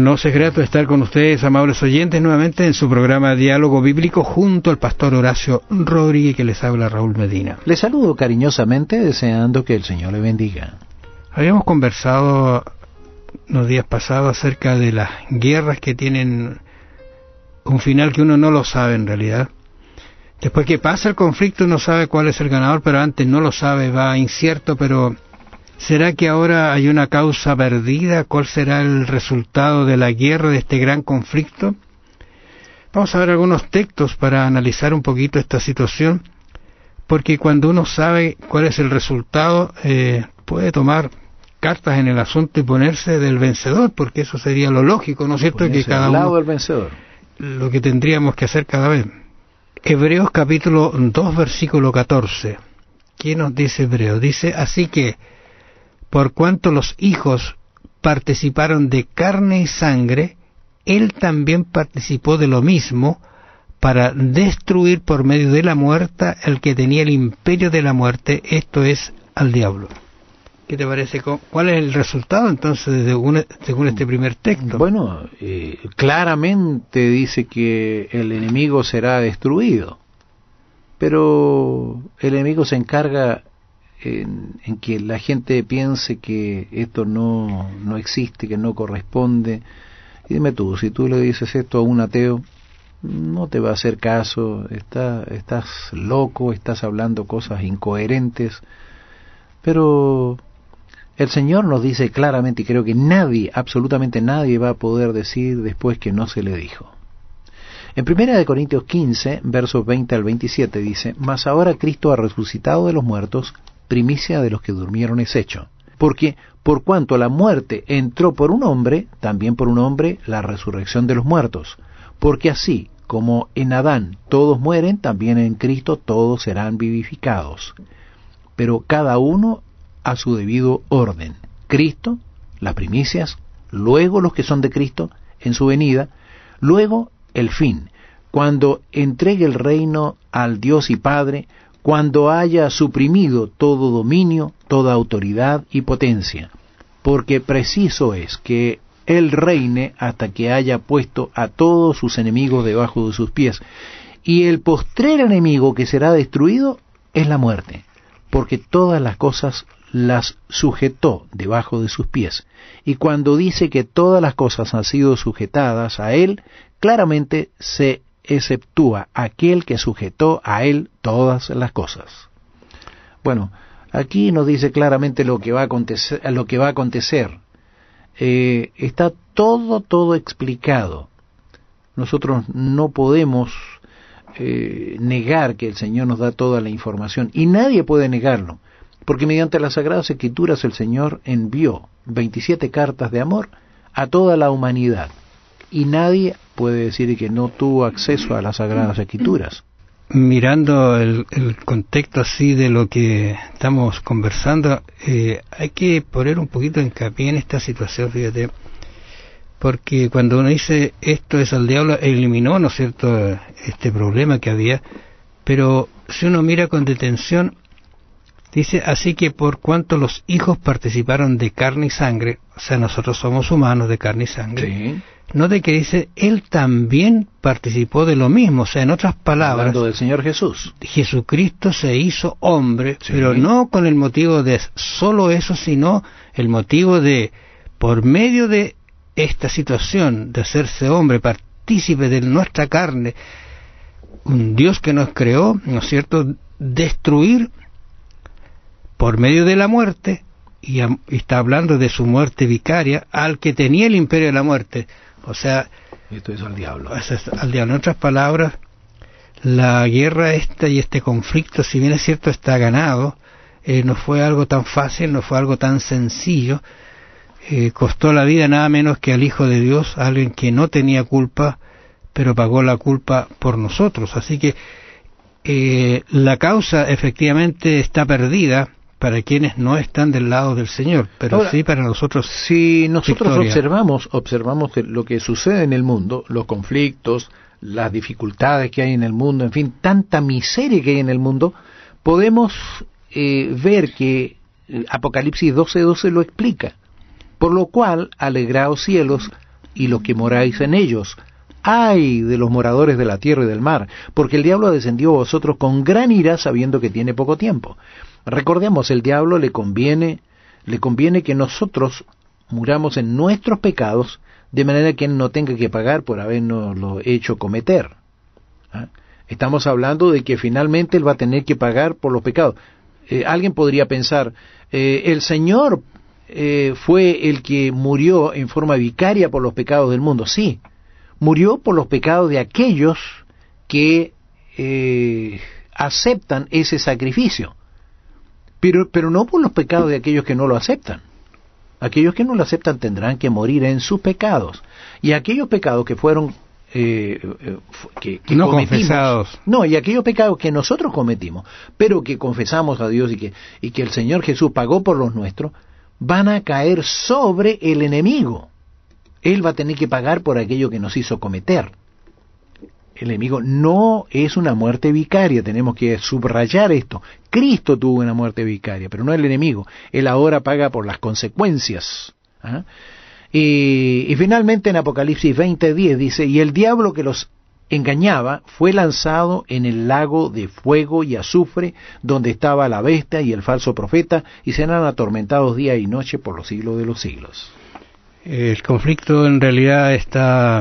No es grato estar con ustedes, amables oyentes, nuevamente en su programa Diálogo Bíblico junto al pastor Horacio Rodríguez que les habla Raúl Medina. Les saludo cariñosamente deseando que el Señor le bendiga. Habíamos conversado los días pasados acerca de las guerras que tienen un final que uno no lo sabe en realidad. Después que pasa el conflicto uno sabe cuál es el ganador, pero antes no lo sabe, va incierto, pero ¿Será que ahora hay una causa perdida? ¿Cuál será el resultado de la guerra, de este gran conflicto? Vamos a ver algunos textos para analizar un poquito esta situación, porque cuando uno sabe cuál es el resultado, eh, puede tomar cartas en el asunto y ponerse del vencedor, porque eso sería lo lógico, ¿no es cierto? que cada lado del vencedor. Lo que tendríamos que hacer cada vez. Hebreos capítulo 2, versículo 14. ¿Qué nos dice Hebreo? Dice, así que por cuanto los hijos participaron de carne y sangre, él también participó de lo mismo para destruir por medio de la muerte el que tenía el imperio de la muerte, esto es al diablo. ¿Qué te parece? ¿Cuál es el resultado entonces según este primer texto? Bueno, eh, claramente dice que el enemigo será destruido, pero el enemigo se encarga en, que la gente piense que esto no, no existe, que no corresponde. Y dime tú, si tú le dices esto a un ateo, no te va a hacer caso, está, estás loco, estás hablando cosas incoherentes, pero el Señor nos dice claramente, y creo que nadie, absolutamente nadie va a poder decir después que no se le dijo. En 1 Corintios 15, versos 20 al 27 dice, Mas ahora Cristo ha resucitado de los muertos, primicia de los que durmieron es hecho. Porque por cuanto la muerte entró por un hombre, también por un hombre la resurrección de los muertos. Porque así como en Adán todos mueren, también en Cristo todos serán vivificados. Pero cada uno a su debido orden. Cristo, las primicias, luego los que son de Cristo en su venida, luego el fin, cuando entregue el reino al Dios y Padre, cuando haya suprimido todo dominio, toda autoridad y potencia, porque preciso es que él reine hasta que haya puesto a todos sus enemigos debajo de sus pies. Y el postrer enemigo que será destruido es la muerte, porque todas las cosas las sujetó debajo de sus pies. Y cuando dice que todas las cosas han sido sujetadas a él, claramente se exceptúa aquel que sujetó a él todas las cosas. Bueno, aquí nos dice claramente lo que va a acontecer. Lo que va a acontecer. Eh, está todo, todo explicado. Nosotros no podemos eh, negar que el Señor nos da toda la información y nadie puede negarlo, porque mediante las Sagradas Escrituras el Señor envió 27 cartas de amor a toda la humanidad y nadie puede decir que no tuvo acceso a las Sagradas Escrituras. Mirando el, contexto así de lo que estamos conversando, eh, hay que poner un poquito de hincapié en esta situación, fíjate, porque cuando uno dice esto es al diablo, eliminó, ¿no es cierto?, este problema que había, pero si uno mira con detención, Dice, así que por cuanto los hijos participaron de carne y sangre, o sea, nosotros somos humanos de carne y sangre, no de que dice, él también participó de lo mismo, o sea, en otras palabras... del Señor Jesús. Jesucristo se hizo hombre, pero no con el motivo de solo eso, sino el motivo de, por medio de esta situación de hacerse hombre, partícipe de nuestra carne, un Dios que nos creó, ¿no es cierto?, destruir por medio de la muerte, y está hablando de su muerte vicaria, al que tenía el imperio de la muerte. O sea... esto es al diablo. En otras palabras, la guerra esta y este conflicto, si bien es cierto está ganado, eh, no fue algo tan fácil, no fue algo tan sencillo. Eh, costó la vida nada menos que al Hijo de Dios, alguien que no tenía culpa, pero pagó la culpa por nosotros. Así que eh, la causa efectivamente está perdida, para quienes no están del lado del Señor, pero sí para nosotros. Si nosotros observamos, observamos lo que sucede en el mundo, los conflictos, las dificultades que hay en el mundo, en fin, tanta miseria que hay en el mundo, podemos eh, ver que eh, Apocalipsis 12:12 lo explica. Por lo cual, alegraos cielos y los que moráis en ellos. Ay de los moradores de la tierra y del mar, porque el diablo descendió a vosotros con gran ira sabiendo que tiene poco tiempo. Recordemos, el diablo le conviene, le conviene que nosotros muramos en nuestros pecados de manera que él no tenga que pagar por habernoslo hecho cometer. ¿ah? Estamos hablando de que finalmente él va a tener que pagar por los pecados. Eh, alguien podría pensar, eh, el Señor eh, fue el que murió en forma vicaria por los pecados del mundo. Sí, murió por los pecados de aquellos que aceptan ese sacrificio pero, pero no por los pecados de aquellos que no lo aceptan. Aquellos que no lo aceptan tendrán que morir en sus pecados. Y aquellos pecados que fueron eh, eh, que, no confesados. No, y aquellos pecados que nosotros cometimos, pero que confesamos a Dios y que, y que el Señor Jesús pagó por los nuestros, van a caer sobre el enemigo. Él va a tener que pagar por aquello que nos hizo cometer. El enemigo no es una muerte vicaria, tenemos que subrayar esto. Cristo tuvo una muerte vicaria, pero no el enemigo. Él ahora paga por las consecuencias. ¿ah? Y, finalmente en Apocalipsis 20:10 dice, y el diablo que los engañaba fue lanzado en el lago de fuego y azufre donde estaba la bestia y el falso profeta y serán atormentados día y noche por los siglos de los siglos. El conflicto en realidad está,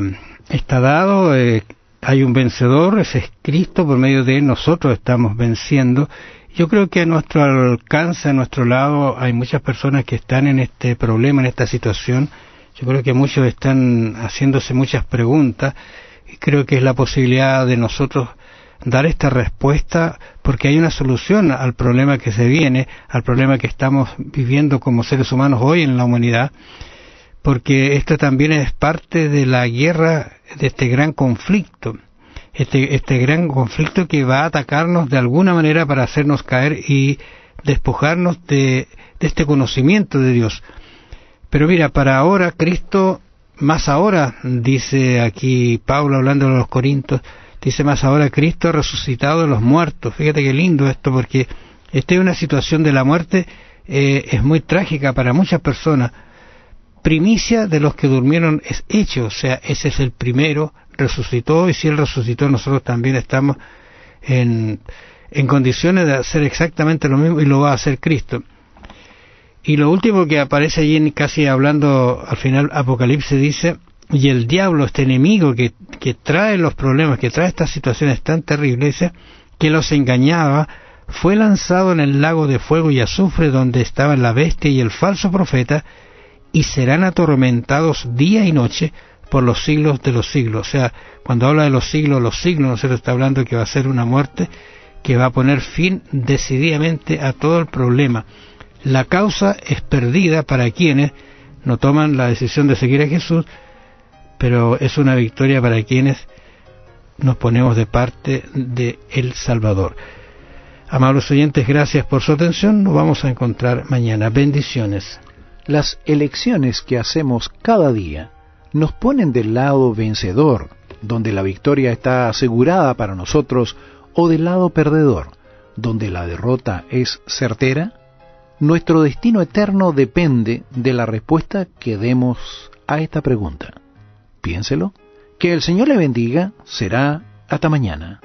está dado, eh, hay un vencedor, es Cristo, por medio de él nosotros estamos venciendo. Yo creo que a nuestro alcance, a nuestro lado, hay muchas personas que están en este problema, en esta situación. Yo creo que muchos están haciéndose muchas preguntas y creo que es la posibilidad de nosotros dar esta respuesta porque hay una solución al problema que se viene, al problema que estamos viviendo como seres humanos hoy en la humanidad, porque esto también es parte de la guerra de este gran conflicto, este, este gran conflicto que va a atacarnos de alguna manera para hacernos caer y despojarnos de, de este conocimiento de Dios. Pero mira, para ahora Cristo, más ahora, dice aquí Pablo hablando de los Corintios, dice más ahora Cristo resucitado de los muertos. Fíjate qué lindo esto, porque esta es una situación de la muerte, eh, es muy trágica para muchas personas primicia de los que durmieron es hecho, o sea, ese es el primero, resucitó, y si él resucitó, nosotros también estamos en, en condiciones de hacer exactamente lo mismo y lo va a hacer Cristo. Y lo último que aparece allí, casi hablando al final, Apocalipsis dice, y el diablo, este enemigo que, que trae los problemas, que trae estas situaciones tan terribles, que los engañaba, fue lanzado en el lago de fuego y azufre donde estaban la bestia y el falso profeta, y serán atormentados día y noche por los siglos de los siglos. O sea, cuando habla de los siglos, los siglos, no se está hablando que va a ser una muerte que va a poner fin decididamente a todo el problema. La causa es perdida para quienes no toman la decisión de seguir a Jesús, pero es una victoria para quienes nos ponemos de parte de El Salvador. Amados oyentes, gracias por su atención. Nos vamos a encontrar mañana. Bendiciones las elecciones que hacemos cada día nos ponen del lado vencedor, donde la victoria está asegurada para nosotros, o del lado perdedor, donde la derrota es certera? Nuestro destino eterno depende de la respuesta que demos a esta pregunta. Piénselo. Que el Señor le bendiga. Será hasta mañana.